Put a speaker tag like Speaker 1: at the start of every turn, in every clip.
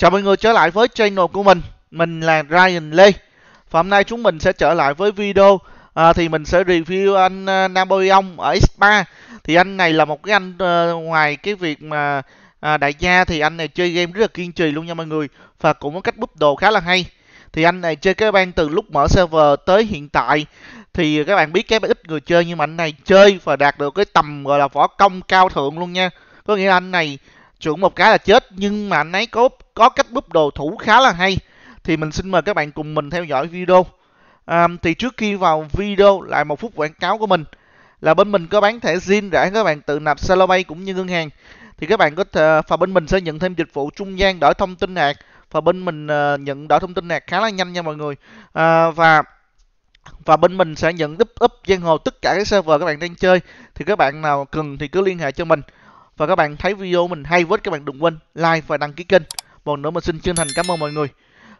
Speaker 1: Chào mọi người trở lại với channel của mình Mình là Ryan lee. Và hôm nay chúng mình sẽ trở lại với video à, Thì mình sẽ review anh uh, Napoleon ở X3 Thì anh này là một cái anh uh, ngoài cái việc mà à, đại gia Thì anh này chơi game rất là kiên trì luôn nha mọi người Và cũng có cách búp đồ khá là hay Thì anh này chơi cái ban từ lúc mở server tới hiện tại Thì các bạn biết cái ít người chơi Nhưng mà anh này chơi và đạt được cái tầm gọi là võ công cao thượng luôn nha Có nghĩa là anh này trượn một cái là chết nhưng mà anh ấy có có cách búp đồ thủ khá là hay thì mình xin mời các bạn cùng mình theo dõi video à, thì trước khi vào video lại một phút quảng cáo của mình là bên mình có bán thẻ zin để các bạn tự nạp Salobay cũng như ngân hàng thì các bạn có thể, và bên mình sẽ nhận thêm dịch vụ trung gian đổi thông tin hạt và bên mình ờ, nhận đổi thông tin hạt khá là nhanh nha mọi người à, và và bên mình sẽ nhận up up giang hồ tất cả các server các bạn đang chơi thì các bạn nào cần thì cứ liên hệ cho mình và các bạn thấy video mình hay với các bạn đừng quên like và đăng ký kênh. Một nữa mình xin chân thành cảm ơn mọi người.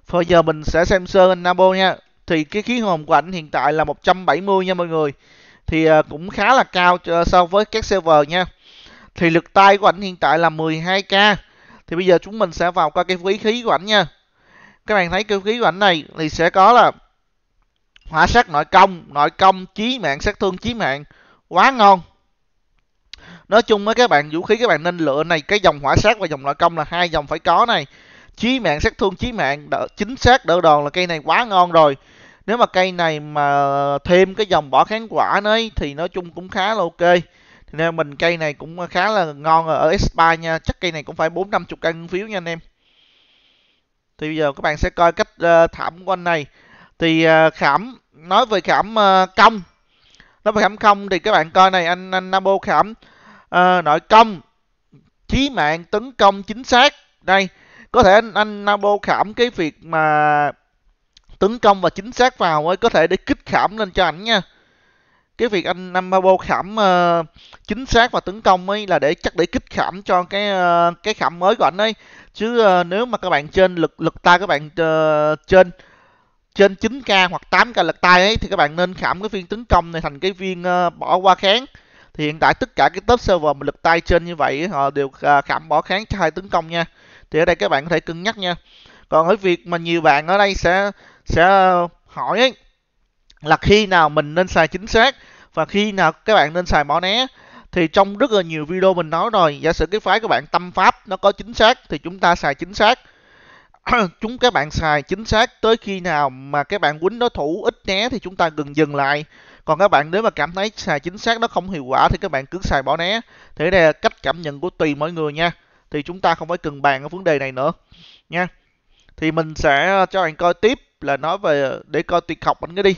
Speaker 1: Và giờ mình sẽ xem sơ anh Nabo nha. Thì cái khí hồn của ảnh hiện tại là 170 nha mọi người. Thì à, cũng khá là cao ờ, so với các server nha. Thì lực tay của ảnh hiện tại là 12k. Thì bây giờ chúng mình sẽ vào coi cái quý khí của ảnh nha. Các bạn thấy cái khí của ảnh này thì sẽ có là hỏa sát nội công, nội công chí mạng sát thương chí mạng. Quá ngon nói chung với các bạn vũ khí các bạn nên lựa này cái dòng hỏa sát và dòng loại công là hai dòng phải có này chí mạng sát thương chí mạng đỡ, chính xác đỡ đòn là cây này quá ngon rồi nếu mà cây này mà thêm cái dòng bỏ kháng quả đấy thì nói chung cũng khá là ok thì nên mình cây này cũng khá là ngon ở S3 nha chắc cây này cũng phải bốn năm chục căn phiếu nha anh em thì bây giờ các bạn sẽ coi cách ờ, thảm của anh này thì uh, khảm nói về khảm ờ, công nói về khảm công thì các bạn coi này anh anh Nabo khảm uh, nội công chí mạng tấn công chính xác đây có thể anh, anh Nabo khảm cái việc mà tấn công và chính xác vào ấy có thể để kích khảm lên cho ảnh nha cái việc anh Nabo khảm uh, chính xác và tấn công ấy là để chắc để kích khảm cho cái uh, cái khảm mới của ảnh ấy chứ uh, nếu mà các bạn trên lực lực tay các bạn uh, trên trên 9k hoặc 8k lực tay ấy thì các bạn nên khảm cái viên tấn công này thành cái viên uh, bỏ qua kháng thì hiện tại tất cả cái top server mà lực tay trên như vậy họ đều à, khảm bỏ kháng cho hai tấn công nha thì ở đây các bạn có thể cân nhắc nha còn ở việc mà nhiều bạn ở đây sẽ sẽ hỏi ấy, là khi nào mình nên xài chính xác và khi nào các bạn nên xài bỏ né thì trong rất là nhiều video mình nói rồi giả sử cái phái các bạn tâm pháp nó có chính xác thì chúng ta xài chính xác chúng các bạn xài chính xác tới khi nào mà các bạn quýnh đối thủ ít né thì chúng ta gần dừng lại còn các bạn nếu mà cảm thấy xài chính xác nó không hiệu quả thì các bạn cứ xài bỏ né thế đây là cách cảm nhận của tùy mọi người nha thì chúng ta không phải cần bàn ở vấn đề này nữa nha thì mình sẽ ờ, cho bạn coi tiếp là nói về ờ, để coi tuyệt học anh cái đi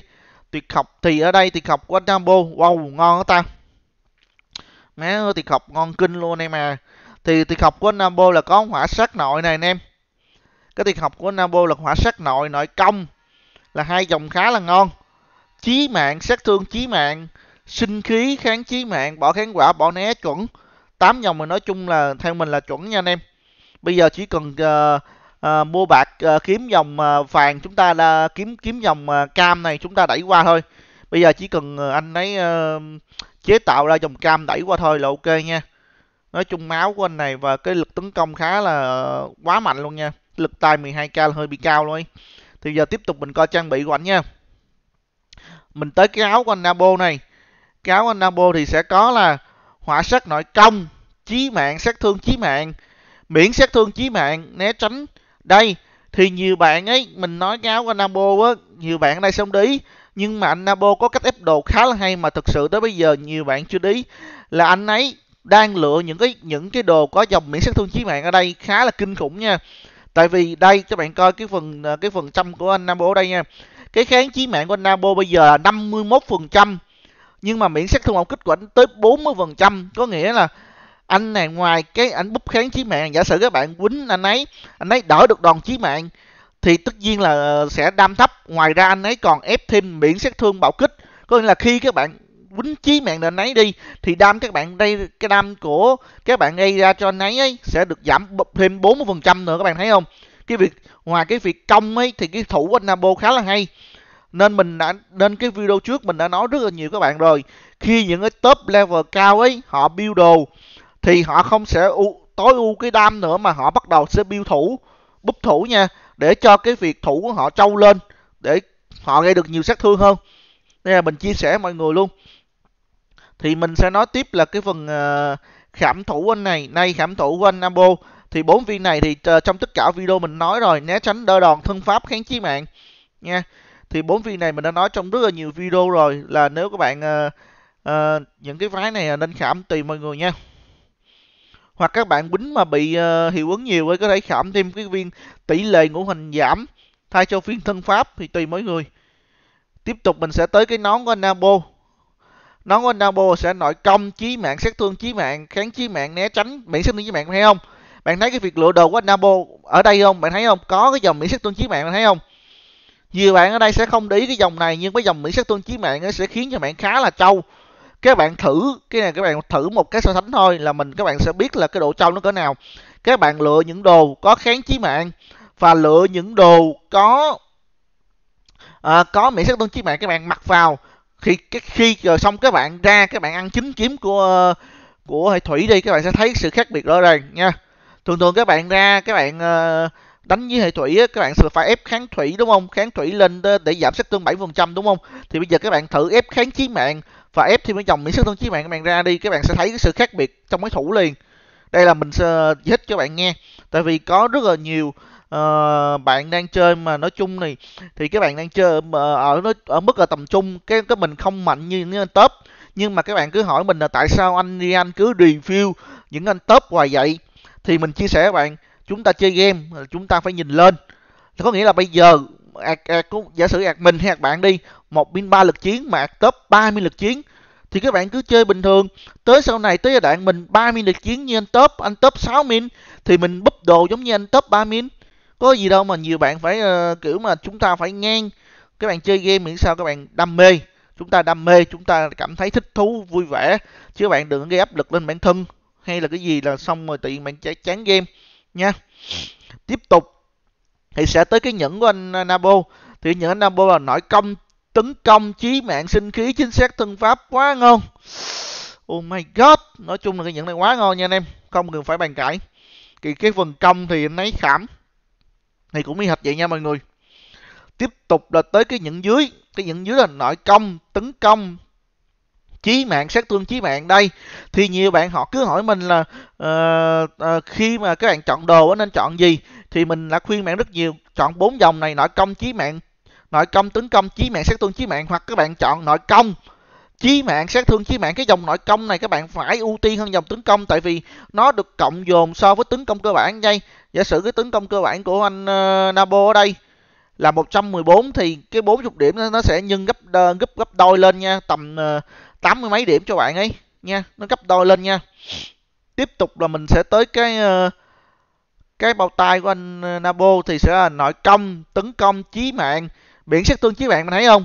Speaker 1: tuyệt học thì ở đây tuyệt học của anh Rambo wow ngon đó ta má ơi tuyệt học ngon kinh luôn em à thì tuyệt học của anh Rambo là có hỏa sát nội này anh em cái tuyệt học của anh Rambo là hỏa sát nội nội công là hai dòng khá là ngon chí mạng sát thương chí mạng sinh khí kháng chí mạng bỏ kháng quả bỏ né chuẩn tám dòng mình nói chung là theo mình là chuẩn nha anh em bây giờ chỉ cần uh, uh, mua bạc uh, kiếm dòng uh, vàng chúng ta là kiếm kiếm dòng uh, cam này chúng ta đẩy qua thôi bây giờ chỉ cần uh, anh ấy uh, chế tạo ra dòng cam đẩy qua thôi là ok nha nói chung máu của anh này và cái lực tấn công khá là quá mạnh luôn nha lực tay 12k là hơi bị cao luôn ấy. thì giờ tiếp tục mình coi trang bị của anh nha mình tới cái áo của anh Nabo này cái áo của anh Nabo thì sẽ có là hỏa sát nội công chí mạng sát thương chí mạng miễn sát thương chí mạng né tránh đây thì nhiều bạn ấy mình nói cái áo của anh Nabo á nhiều bạn ở đây xong đấy, nhưng mà anh Nabo có cách ép đồ khá là hay mà thực sự tới bây giờ nhiều bạn chưa đi là anh ấy đang lựa những cái những cái đồ có dòng miễn sát thương chí mạng ở đây khá là kinh khủng nha tại vì đây các bạn coi cái phần à, cái phần trăm của anh Nam Bộ đây nha cái kháng chí mạng của Nabo bây giờ là 51% nhưng mà miễn sát thương hậu kích của anh tới 40% có nghĩa là anh này ngoài cái ảnh búp kháng chí mạng giả sử các bạn quýnh anh ấy anh ấy đỡ được đòn chí mạng thì tất nhiên là sẽ đam thấp ngoài ra anh ấy còn ép thêm miễn sát thương bạo kích có nghĩa là khi các bạn quýnh chí mạng đến ấy đi thì đam các bạn đây cái đam của các bạn gây ra cho anh ấy, ấy sẽ được giảm thêm 40% nữa các bạn thấy không cái việc ngoài cái việc công ấy thì cái thủ của anh Nambo khá là hay nên mình đã nên cái video trước mình đã nói rất là nhiều các bạn rồi khi những cái top level cao ấy họ build đồ thì họ không sẽ u, tối ưu cái đam nữa mà họ bắt đầu sẽ build thủ búp thủ nha để cho cái việc thủ của họ trâu lên để họ gây được nhiều sát thương hơn nên là mình chia sẻ mọi người luôn thì mình sẽ nói tiếp là cái phần uh, khảm thủ của anh này nay khảm thủ của anh Nambo thì bốn viên này thì ờ, trong tất cả video mình nói rồi né tránh đỡ đòn thân pháp kháng chí mạng nha thì bốn viên này mình đã nói trong rất là nhiều video rồi là nếu các bạn uh, uh, những cái phái này nên khảm tùy mọi người nha hoặc các bạn bính mà bị uh, hiệu ứng nhiều ấy có thể khảm thêm cái viên tỷ lệ ngũ hình giảm thay cho phiên thân pháp thì tùy mỗi người tiếp tục mình sẽ tới cái nón của Nabo nón của Nabo sẽ nội công chí mạng sát thương chí mạng kháng chí mạng né tránh miễn sát thương chí mạng phải không bạn thấy cái việc lựa đồ của anh Nabo ở đây không bạn thấy không có cái dòng mỹ sắc tôn chí mạng bạn thấy không nhiều bạn ở đây sẽ không để ý cái dòng này nhưng cái dòng mỹ sắc tôn chí mạng nó sẽ khiến cho bạn khá là trâu các bạn thử cái này các bạn thử một cái so sánh thôi là mình các bạn sẽ biết là cái độ trâu nó cỡ nào các bạn lựa những đồ có kháng chí mạng và lựa những đồ có à, có mỹ sắc tôn chí mạng các bạn mặc vào khi khi rồi xong các bạn ra các bạn ăn chính kiếm của của hệ thủy đi các bạn sẽ thấy sự khác biệt rõ ràng nha thường thường các bạn ra các bạn ờ, đánh với hệ thủy các bạn sẽ phải ép kháng thủy đúng không kháng thủy lên để giảm sát thương 7% đúng không thì bây giờ các bạn thử ép kháng chí mạng và ép thêm cái dòng miễn sát thương chí mạng các bạn ra đi các bạn sẽ thấy cái sự khác biệt trong cái thủ liền đây là mình sẽ giải cho bạn nghe tại vì có rất là nhiều uh, bạn đang chơi mà nói chung này thì các bạn đang chơi ở ờ, ở, ở mức là tầm trung cái cái mình không mạnh như những anh top nhưng mà các bạn cứ hỏi mình là tại sao anh đi anh cứ review những anh top hoài vậy thì mình chia sẻ các bạn chúng ta chơi game chúng ta phải nhìn lên có nghĩa là bây giờ ạt, à, à, giả sử ạt à, mình hay ạt bạn đi một pin ba lực chiến mà ạt top 30 lực chiến thì các bạn cứ chơi bình thường tới sau này tới giai đoạn mình 30 lực chiến như anh top anh top 6 min thì mình búp đồ giống như anh top 3 min có gì đâu mà nhiều bạn phải uh, kiểu mà chúng ta phải ngang các bạn chơi game miễn sao các bạn đam mê chúng ta đam mê chúng ta cảm thấy thích thú vui vẻ chứ bạn đừng gây áp lực lên bản thân hay là cái gì là xong rồi tự nhiên bạn chán, chán game nha tiếp tục thì sẽ tới cái nhẫn của anh à, Nabo thì nhẫn anh Nabo là nổi công tấn công chí mạng sinh khí chính xác thân pháp quá ngon oh my god nói chung là cái nhẫn này quá ngon nha anh em không cần phải bàn cãi thì cái phần công thì anh ấy khảm thì cũng y hệt vậy nha mọi người tiếp tục là tới cái nhẫn dưới cái nhẫn dưới là nội công tấn công chí mạng sát thương chí mạng đây thì nhiều bạn họ cứ hỏi mình là uh, uh, khi mà các bạn chọn đồ nên chọn gì thì mình đã khuyên bạn rất nhiều chọn bốn dòng này nội công chí mạng nội công tấn công chí mạng sát thương chí mạng hoặc các bạn chọn nội công chí mạng sát thương chí mạng cái dòng nội công này các bạn phải ưu tiên hơn dòng tấn công tại vì nó được cộng dồn so với tấn công cơ bản dây giả sử cái tấn công cơ bản của anh uh, Nabo ở đây là 114 thì cái 40 điểm nó sẽ nhân gấp gấp gấp đôi lên nha tầm tám mươi mấy điểm cho bạn ấy nha nó gấp đôi lên nha tiếp tục là mình sẽ tới cái ờ, cái bao tay của anh ờ, Nabo thì sẽ là nội công tấn công chí mạng biển sát thương chí mạng mình thấy không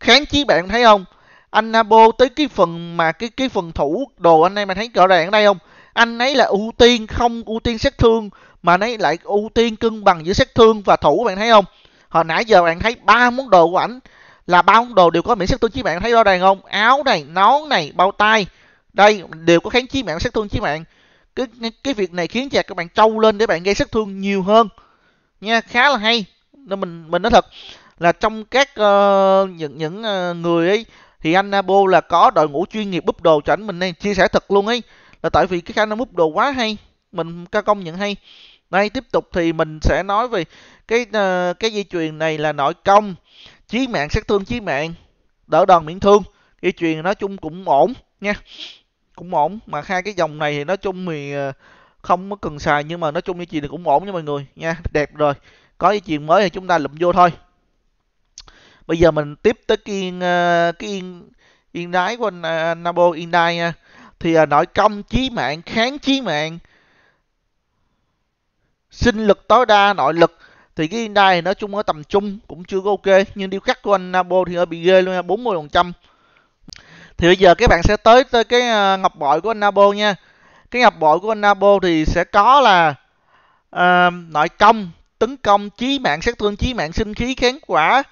Speaker 1: kháng chí mạng mình thấy không anh Nabo tới cái phần mà cái cái phần thủ đồ anh em mà thấy rõ ràng ở đây không anh ấy là ưu tiên không ưu tiên sát thương mà anh ấy lại ưu tiên cân bằng giữa sát thương và thủ bạn thấy không hồi nãy giờ bạn thấy ba món đồ của ảnh là bao đồ đều có miễn sắc thương chí mạng thấy rõ ràng không áo này nón này bao tay đây đều có kháng chí mạng sát thương chí mạng cái cái việc này khiến cho các bạn trâu lên để bạn gây sát thương nhiều hơn nha khá là hay nên mình mình nói thật là trong các uh, những những uh, người ấy thì anh Nabo là có đội ngũ chuyên nghiệp búp đồ cho ảnh mình đây chia sẻ thật luôn ấy là tại vì cái khả năng búp đồ quá hay mình ca công nhận hay đây tiếp tục thì mình sẽ nói về cái uh, cái dây chuyền này là nội công chí mạng sát thương chí mạng đỡ đòn miễn thương dây chuyền nói chung cũng ổn nha cũng ổn mà hai cái dòng này thì nói chung thì ờ, không có cần xài nhưng mà nói chung dây chuyền thì cũng ổn nha mọi người nha đẹp rồi có dây chuyền mới thì chúng ta lụm vô thôi bây giờ mình tiếp tới cái yên ờ, cái yên yên đái của Nabo yên đai nha thì ờ, nội công chí mạng kháng chí mạng sinh lực tối đa nội lực thì cái index này nói chung ở tầm trung cũng chưa có ok nhưng điêu khắc của anh Nabo thì hơi bị ghê luôn nha 40 phần trăm thì bây giờ các bạn sẽ tới tới cái ờ, ngọc bội của anh Nabo nha cái ngọc bội của anh Nabo thì sẽ có là uh, nội công tấn công chí mạng sát thương chí mạng sinh khí kháng quả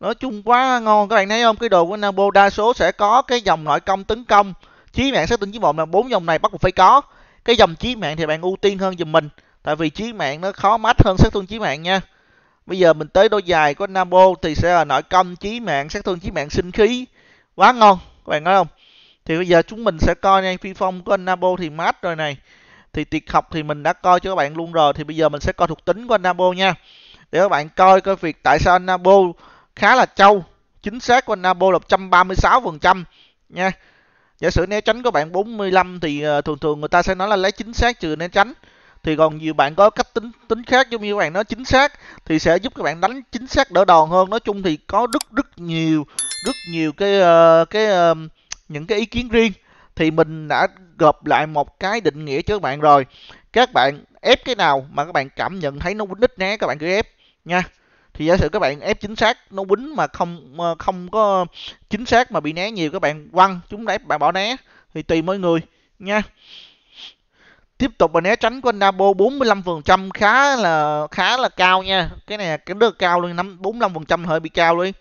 Speaker 1: nói chung quá ngon các bạn thấy không cái đồ của Nabo đa số sẽ có cái dòng nội công tấn công chí mạng sát thương chí một là bốn dòng này bắt buộc phải có cái dòng chí mạng thì bạn ưu tiên hơn giùm mình tại vì chí mạng nó khó mách hơn sát thương chí mạng nha bây giờ mình tới đôi dài của Nambo thì sẽ là nội công chí mạng sát thương chí mạng sinh khí quá ngon các bạn nói không thì bây giờ chúng mình sẽ coi nha phi phong của anh Nabo thì mát rồi này thì tuyệt học thì mình đã coi cho các bạn luôn rồi thì bây giờ mình sẽ coi thuộc tính của anh Nabo nha để các bạn coi coi việc tại sao anh Nabo khá là trâu chính xác của anh Nabo là 136 phần trăm nha giả sử né tránh của bạn 45 thì ờ, thường thường người ta sẽ nói là lấy chính xác trừ né tránh thì còn nhiều bạn có cách tính tính khác giống như các bạn nó chính xác thì sẽ giúp các bạn đánh chính xác đỡ đòn hơn nói chung thì có rất rất nhiều rất nhiều cái uh, cái uh, những cái ý kiến riêng thì mình đã gộp lại một cái định nghĩa cho các bạn rồi các bạn ép cái nào mà các bạn cảm nhận thấy nó quýnh ít né các bạn cứ ép nha thì giả sử các bạn ép chính xác nó quýnh mà không ờ, không có chính xác mà bị né nhiều các bạn quăng chúng đấy bạn bỏ né thì tùy mỗi người nha tiếp tục là né tránh của anh Nabo 45% khá là khá là cao nha cái này cái rất cao luôn năm 45% hơi bị cao luôn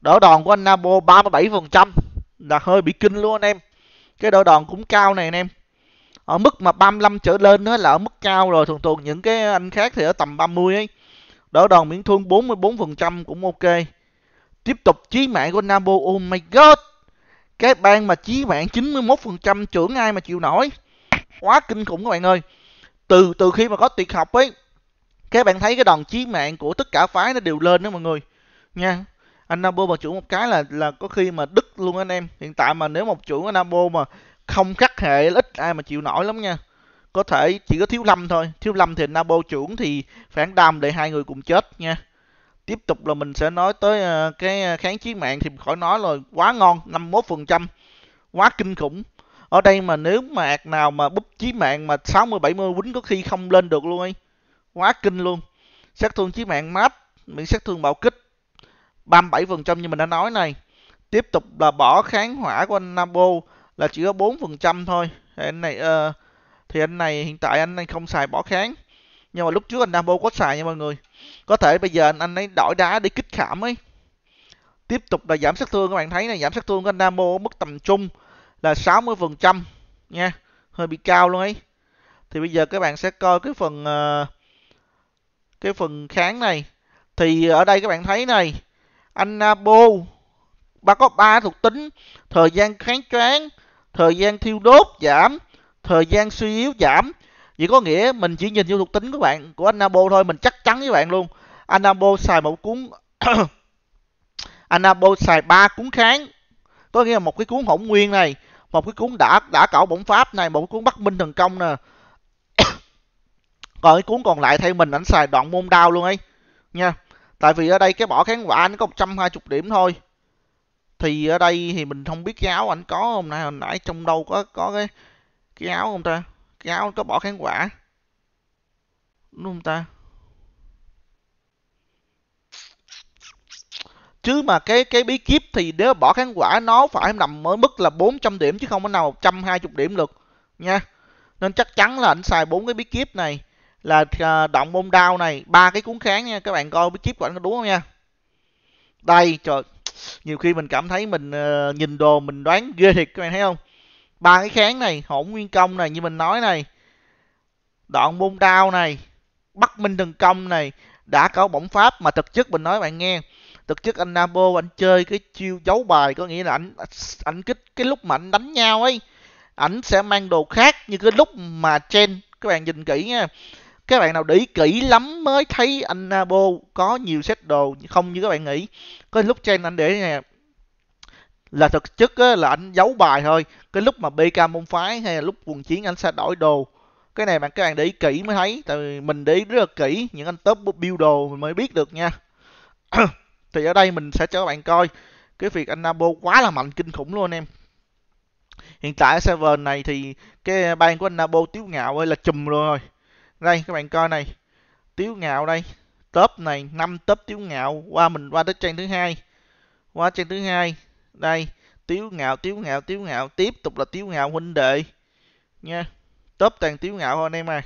Speaker 1: đỡ đòn của anh Nabo 37% là hơi bị kinh luôn anh em cái đỡ đòn cũng cao này anh em ở mức mà 35 trở lên nữa là ở mức cao rồi thường thường những cái anh khác thì ở tầm 30 ấy đỡ đòn miễn thương 44% cũng ok tiếp tục chí mạng của Nabo oh my god cái bang mà chí mạng 91% trưởng ai mà chịu nổi quá kinh khủng các bạn ơi từ từ khi mà có tuyệt học ấy các bạn thấy cái đòn chí mạng của tất cả phái nó đều lên đó mọi người nha anh Nabo mà chủ một cái là là có khi mà đứt luôn anh em hiện tại mà nếu một chủ anh Nabo mà không khắc hệ ít ai mà chịu nổi lắm nha có thể chỉ có thiếu lâm thôi thiếu lâm thì Nabo trưởng thì phản đam để hai người cùng chết nha tiếp tục là mình sẽ nói tới ờ, cái ờ, kháng chiến mạng thì khỏi nói rồi quá ngon 51% quá kinh khủng ở đây mà nếu mà ạc nào mà búp chí mạng mà 60 70 quýnh có khi không lên được luôn ấy quá kinh luôn sát thương chí mạng mát miễn sát thương bạo kích 37% như mình đã nói này tiếp tục là bỏ kháng hỏa của anh Nabo là chỉ có 4% thôi thì anh này uh, thì anh này hiện tại anh này không xài bỏ kháng nhưng mà lúc trước anh Nabo có xài nha mọi người có thể bây giờ anh, anh ấy đổi đá để kích khảm ấy tiếp tục là giảm sát thương các bạn thấy này giảm sát thương của anh Namo ở mức tầm trung là 60% nha, hơi bị cao luôn ấy. Thì bây giờ các bạn sẽ coi cái phần ờ, cái phần kháng này. Thì ở đây các bạn thấy này, Anabo ba có ba thuộc tính thời gian kháng choáng, thời gian thiêu đốt giảm, thời gian suy yếu giảm. Vậy có nghĩa mình chỉ nhìn vô thuộc tính của bạn của Anabo thôi, mình chắc chắn với bạn luôn. Anabo xài một cuốn Anabo xài ba cuốn kháng. Có nghĩa là một cái cuốn hỗn nguyên này một cái cuốn đã đã cẩu bổng pháp này một cái cuốn bắc minh thần công nè còn cái cuốn còn lại thay mình ảnh xài đoạn môn đao luôn ấy nha tại vì ở đây cái bỏ kháng quả anh có 120 điểm thôi thì ở đây thì mình không biết cái áo ảnh có hôm nay hồi nãy trong đâu có có cái cái áo không ta cái áo có bỏ kháng quả đúng không ta chứ mà cái cái bí kíp thì nếu bỏ kháng quả nó phải nằm ở mức là 400 điểm chứ không có nào 120 điểm được nha nên chắc chắn là anh xài bốn cái bí kíp này là à, động môn đao này ba cái cuốn kháng nha các bạn coi bí kíp của anh có đúng không nha đây trời nhiều khi mình cảm thấy mình uh, nhìn đồ mình đoán ghê thiệt các bạn thấy không ba cái kháng này hỗn nguyên công này như mình nói này đoạn môn đao này bắc minh thần công này đã có bổng pháp mà thực chất mình nói bạn nghe thực chất anh Namo anh chơi cái chiêu giấu bài có nghĩa là anh anh kích cái lúc mà ảnh đánh nhau ấy ảnh sẽ mang đồ khác như cái lúc mà Chen các bạn nhìn kỹ nha các bạn nào để ý kỹ lắm mới thấy anh Nabo có nhiều set đồ không như các bạn nghĩ có lúc Chen anh để nè là thực chất á, là anh giấu bài thôi cái lúc mà BK môn phái hay là lúc quần chiến anh sẽ đổi đồ cái này bạn các bạn để ý kỹ mới thấy tại vì mình để ý rất là kỹ những anh top build đồ mình mới biết được nha thì ở đây mình sẽ cho các bạn coi cái việc anh Nabo quá là mạnh kinh khủng luôn anh em hiện tại server này thì cái ban của anh Nabo tiếu ngạo ấy là chùm rồi đây các bạn coi này tiếu ngạo đây top này năm top tiếu ngạo qua mình qua tới trang thứ hai qua trang thứ hai đây tiếu ngạo tiếu ngạo tiếu ngạo tiếp tục là tiếu ngạo huynh đệ nha top toàn tiếu ngạo thôi anh em à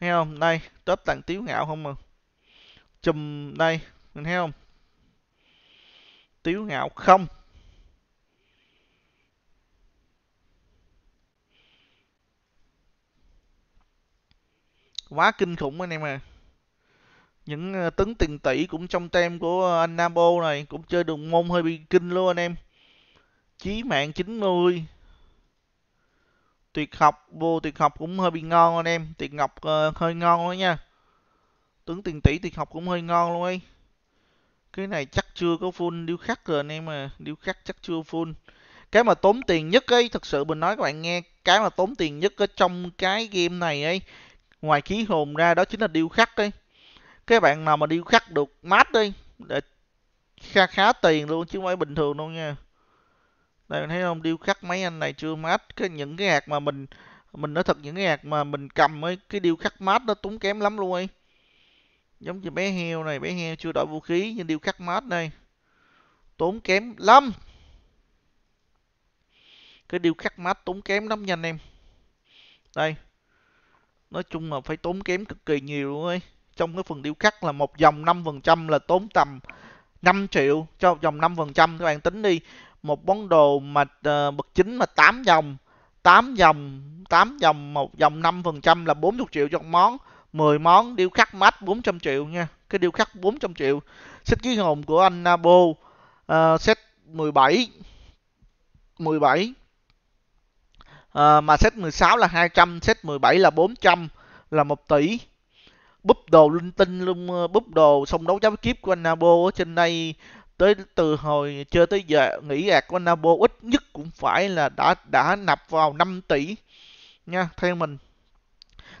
Speaker 1: thấy không đây top toàn tiếu ngạo không mà chùm đây mình thấy không tiếu ngạo không quá kinh khủng anh em à những ờ, tấn tiền tỷ cũng trong tem của ờ, anh Nabo này cũng chơi đường môn hơi bị kinh luôn anh em chí mạng 90 tuyệt học vô tuyệt học cũng hơi bị ngon anh em tuyệt ngọc uh, ờ, hơi ngon đó nha tướng tiền tỷ tuyệt học cũng hơi ngon luôn ấy cái này chắc chưa có full điêu khắc rồi anh em à điêu khắc chắc chưa full cái mà tốn tiền nhất ấy thật sự mình nói các bạn nghe cái mà tốn tiền nhất ở trong cái game này ấy ngoài khí hồn ra đó chính là điêu khắc đấy các bạn nào mà điêu khắc được mát đi để khá khá tiền luôn chứ không phải bình thường đâu nha đây mình thấy không điêu khắc mấy anh này chưa mát cái những cái hạt mà mình mình nói thật những cái hạt mà mình cầm ấy cái điêu khắc mát nó tốn kém lắm luôn ấy giống như bé heo này bé heo chưa đổi vũ khí nhưng điêu khắc mát đây tốn kém lắm cái điêu khắc mát tốn kém lắm nha anh em đây nói chung là phải tốn kém cực kỳ nhiều luôn ấy trong cái phần điêu khắc là một dòng 5% là tốn tầm 5 triệu cho dòng 5% các bạn tính đi một món đồ mà uh, bậc chính mà 8 dòng 8 dòng 8 dòng một dòng 5% là 40 triệu cho một món 10 món điêu khắc max 400 triệu nha cái điêu khắc 400 triệu xích ký hồn của anh Nabo uh, set 17 17 uh, mà set 16 là 200 set 17 là 400 là 1 tỷ búp đồ linh tinh luôn ờ, búp đồ xong đấu giá kiếp của anh Nabo ở trên đây tới từ hồi chơi tới giờ nghỉ gạt của anh Nabo ít nhất cũng phải là đã đã nạp vào 5 tỷ nha theo mình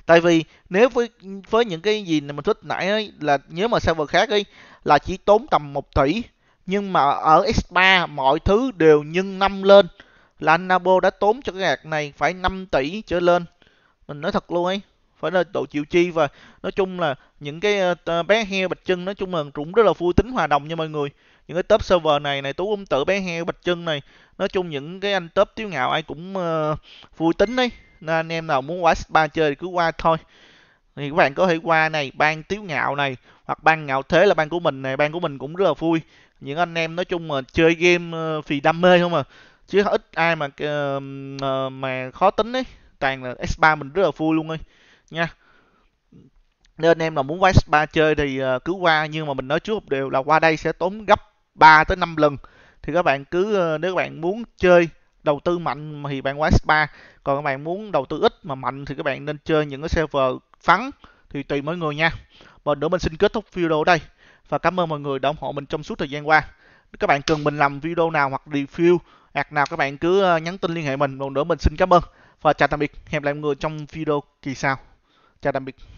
Speaker 1: tại vì nếu với với những cái gì mình thích nãy ấy, là nếu mà server khác ấy là chỉ tốn tầm 1 tỷ nhưng mà ở S3 mọi thứ đều nhân năm lên là anh Nabo đã tốn cho cái gạt này phải 5 tỷ trở lên mình nói thật luôn ấy phải là độ chịu chi và nói chung là những cái ờ, bé heo bạch chân nói chung là cũng rất là vui tính hòa đồng nha mọi người những cái top server này này tú ông tử bé heo bạch chân này nói chung những cái anh top tiếu ngạo ai cũng uh, vui tính đấy nên anh em nào muốn qua spa chơi thì cứ qua thôi thì các bạn có thể qua này ban tiếu ngạo này hoặc ban ngạo thế là ban của mình này ban của mình cũng rất là vui những anh em nói chung mà chơi game ờ, vì đam mê không à chứ ít ai mà ờ, mà khó tính ấy toàn là S3 mình rất là vui luôn ấy nha nên anh em nào muốn qua S3 chơi thì ờ, cứ qua nhưng mà mình nói trước đều là qua đây sẽ tốn gấp 3 tới 5 lần thì các bạn cứ nếu các bạn muốn chơi đầu tư mạnh thì bạn qua S3 còn các bạn muốn đầu tư ít mà mạnh thì các bạn nên chơi những cái server vắng thì tùy mỗi người nha và nữa mình xin kết thúc video đây và cảm ơn mọi người đã ủng hộ mình trong suốt thời gian qua các bạn cần mình làm video nào hoặc review hoặc nào các bạn cứ ờ, nhắn tin liên hệ mình một nữa mình xin cảm ơn và chào tạm biệt hẹn lại mọi người trong video kỳ sau chào tạm biệt